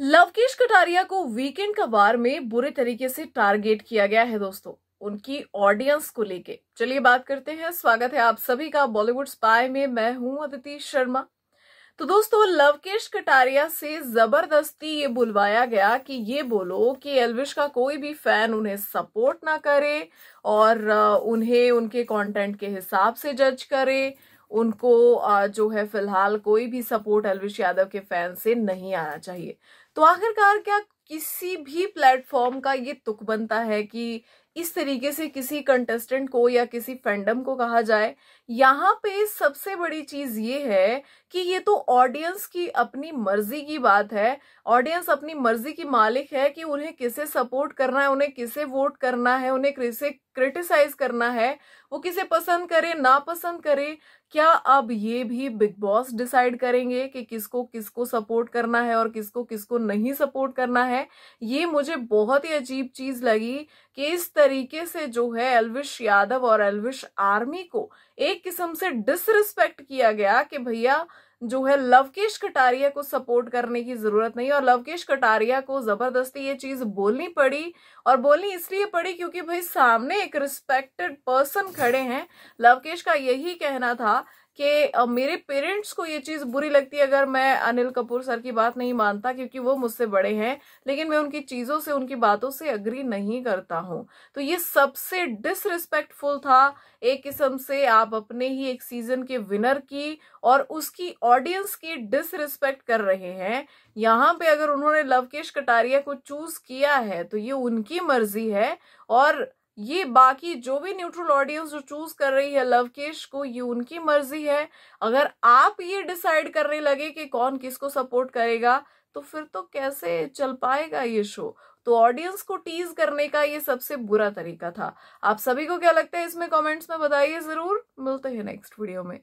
लवकेश कटारिया को वीकेंड का वार में बुरे तरीके से टारगेट किया गया है दोस्तों उनकी ऑडियंस को लेके चलिए बात करते हैं स्वागत है आप सभी का बॉलीवुड स्पाई में मैं हूं अदिति शर्मा तो दोस्तों लवकेश कटारिया से जबरदस्ती ये बुलवाया गया कि ये बोलो कि एलविश का कोई भी फैन उन्हें सपोर्ट ना करे और उन्हें उनके कंटेंट के हिसाब से जज करे उनको जो है फिलहाल कोई भी सपोर्ट अलविश यादव के फैन से नहीं आना चाहिए तो आखिरकार क्या किसी भी प्लेटफॉर्म का ये तुक बनता है कि इस तरीके से किसी कंटेस्टेंट को या किसी फैंडम को कहा जाए यहाँ पे सबसे बड़ी चीज ये है कि ये तो ऑडियंस की अपनी मर्जी की बात है ऑडियंस अपनी मर्जी की मालिक है कि उन्हें किसे सपोर्ट करना है उन्हें किसे वोट करना है उन्हें किसे क्रिटिसाइज करना है वो किसे पसंद करे ना पसंद करे क्या अब ये भी बिग बॉस डिसाइड करेंगे कि किसको किसको सपोर्ट करना है और किसको किसको नहीं सपोर्ट करना है ये मुझे बहुत ही अजीब चीज लगी कि इस तरह तरीके से जो है एलविश यादव और एलविश आर्मी को एक किस्म से डिसरिस्पेक्ट किया गया कि भैया जो है लवकेश कटारिया को सपोर्ट करने की जरूरत नहीं और लवकेश कटारिया को जबरदस्ती ये चीज बोलनी पड़ी और बोलनी इसलिए पड़ी क्योंकि भाई सामने एक रिस्पेक्टेड पर्सन खड़े हैं लवकेश का यही कहना था कि मेरे पेरेंट्स को ये चीज़ बुरी लगती है अगर मैं अनिल कपूर सर की बात नहीं मानता क्योंकि वो मुझसे बड़े हैं लेकिन मैं उनकी चीज़ों से उनकी बातों से अग्री नहीं करता हूँ तो ये सबसे डिसरिस्पेक्टफुल था एक किस्म से आप अपने ही एक सीजन के विनर की और उसकी ऑडियंस की डिसरिस्पेक्ट कर रहे हैं यहाँ पे अगर उन्होंने लवकेश कटारिया को चूज किया है तो ये उनकी मर्जी है और ये बाकी जो भी न्यूट्रल ऑडियंस जो चूज कर रही है लवकेश को ये उनकी मर्जी है अगर आप ये डिसाइड करने लगे कि कौन किसको सपोर्ट करेगा तो फिर तो कैसे चल पाएगा ये शो तो ऑडियंस को टीज करने का ये सबसे बुरा तरीका था आप सभी को क्या लगता है इसमें कमेंट्स में बताइए जरूर मिलते हैं नेक्स्ट वीडियो में